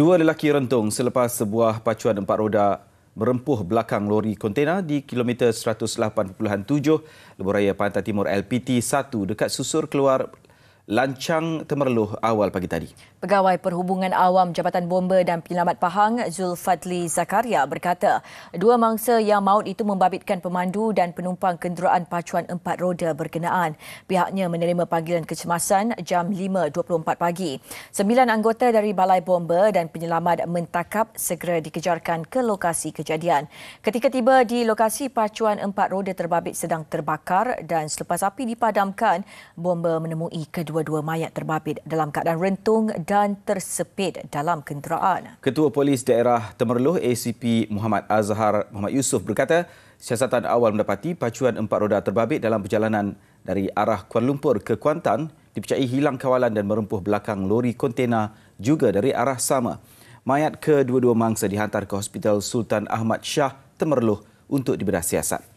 Dua lelaki rentung selepas sebuah pacuan empat roda merempuh belakang lori kontena di kilometer 187 Lebuh Raya Pantai Timur LPT 1 dekat susur keluar lancang temerloh awal pagi tadi. Pegawai Perhubungan Awam Jabatan Bomba dan Penyelamat Pahang Zulfadli Zakaria berkata, dua mangsa yang maut itu membabitkan pemandu dan penumpang kenderaan pacuan empat roda berkenaan. Pihaknya menerima panggilan kecemasan jam 5.24 pagi. Sembilan anggota dari Balai Bomba dan Penyelamat Mentakap segera dikejarkan ke lokasi kejadian. Ketika tiba di lokasi pacuan empat roda terbabit sedang terbakar dan selepas api dipadamkan, bomba menemui kedua kedua dua mayat terbabit dalam keadaan rentung dan tersepit dalam kenderaan. Ketua Polis Daerah Temerloh ACP Muhammad Azhar Muhammad Yusof berkata, siasatan awal mendapati pacuan empat roda terbabit dalam perjalanan dari arah Kuala Lumpur ke Kuantan dipercayai hilang kawalan dan merempuh belakang lori kontena juga dari arah sama. Mayat kedua-dua mangsa dihantar ke Hospital Sultan Ahmad Shah Temerloh untuk dibedah siasat.